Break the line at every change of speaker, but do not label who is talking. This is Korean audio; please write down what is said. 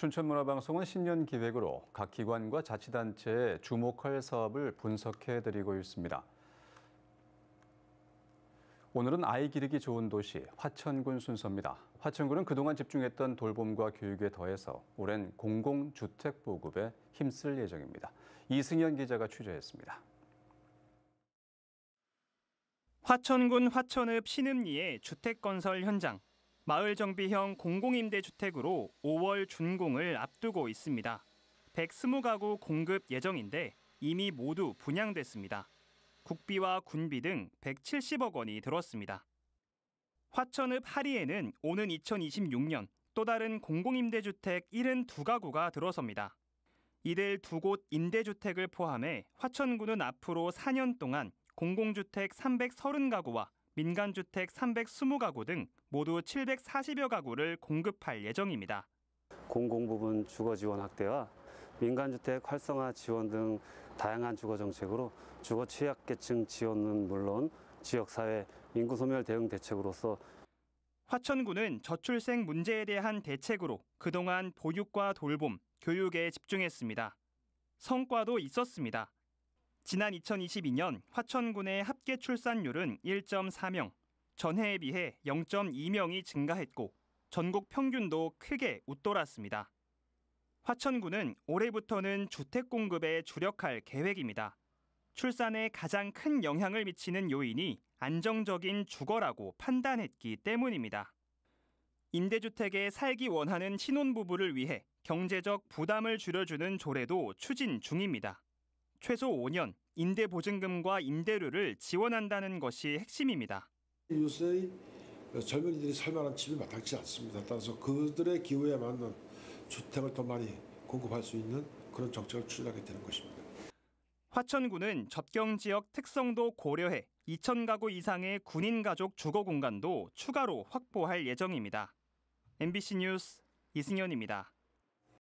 춘천문화방송은 10년 기획으로 각 기관과 자치단체의 주목할 사업을 분석해드리고 있습니다. 오늘은 아이 기르기 좋은 도시 화천군 순서입니다. 화천군은 그동안 집중했던 돌봄과 교육에 더해서 올해는 공공주택 보급에 힘쓸 예정입니다. 이승현 기자가 취재했습니다. 화천군 화천읍 신음리의 주택 건설 현장.
마을 정비형 공공임대주택으로 5월 준공을 앞두고 있습니다. 120가구 공급 예정인데 이미 모두 분양됐습니다. 국비와 군비 등 170억 원이 들었습니다. 화천읍 하리에는 오는 2026년 또 다른 공공임대주택 72가구가 들어섭니다. 이들 두 곳 임대주택을 포함해 화천구는 앞으로 4년 동안 공공주택 330가구와 민간주택 320가구 등 모두 740여 가구를 공급할 예정입니다.
공공부분 주거 지원 확대와 민간주택 활성화 지원 등 다양한 주거 정책으로 주거 취약계층 지원은 물론 지역사회 인구 소멸 대응 대책으로서
화천구는 저출생 문제에 대한 대책으로 그동안 보육과 돌봄, 교육에 집중했습니다. 성과도 있었습니다. 지난 2022년 화천군의 합계 출산율은 1.4명, 전해에 비해 0.2명이 증가했고 전국 평균도 크게 웃돌았습니다. 화천군은 올해부터는 주택 공급에 주력할 계획입니다. 출산에 가장 큰 영향을 미치는 요인이 안정적인 주거라고 판단했기 때문입니다. 임대주택에 살기 원하는 신혼부부를 위해 경제적 부담을 줄여주는 조례도 추진 중입니다. 최소 5년 임대 보증금과 임대료를 지원한다는 것이 핵심입니다. 요새 젊은이들이
살만한 집이 마땅치 않습니다. 따라서 그들의 기호에 맞는 주택을 더 많이 공급할
수 있는 그런 정책을 추진하게 되는 것입니다. 화천군은 접경 지역 특성도 고려해 2천 가구 이상의 군인 가족 주거 공간도 추가로 확보할 예정입니다. MBC 뉴스 이승현입니다.